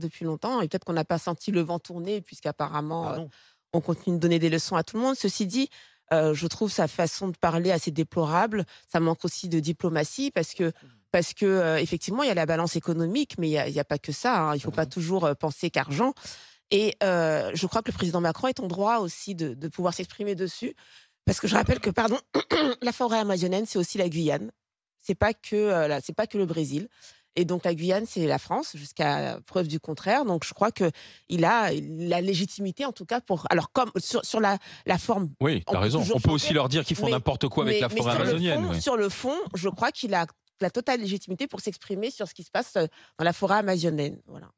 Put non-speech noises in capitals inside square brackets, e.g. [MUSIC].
depuis longtemps. Et peut-être qu'on n'a pas senti le vent tourner, puisqu'apparemment, ah euh, on continue de donner des leçons à tout le monde. Ceci dit, euh, je trouve sa façon de parler assez déplorable. Ça manque aussi de diplomatie parce que, mmh. parce que euh, effectivement, il y a la balance économique, mais il n'y a, pas que ça. Hein. Il ne faut pas mmh. toujours penser qu'argent. Et je crois que le président Macron est en droit aussi de, pouvoir s'exprimer dessus. Parce que je rappelle que, pardon, [CLEARS THROAT] la forêt amazonienne, c'est aussi la Guyane. c'est pas, que, pas que le Brésil. Et donc la Guyane, c'est la France jusqu'à preuve du contraire. Donc je crois qu'il a la légitimité en tout cas pour. Alors comme sur, la, forme. Oui, tu as raison. On peut aussi leur dire qu'ils font n'importe quoi avec la forêt amazonienne. Sur le fond, je crois qu'il a la totale légitimité pour s'exprimer sur ce qui se passe euh, dans la forêt amazonienne. Voilà.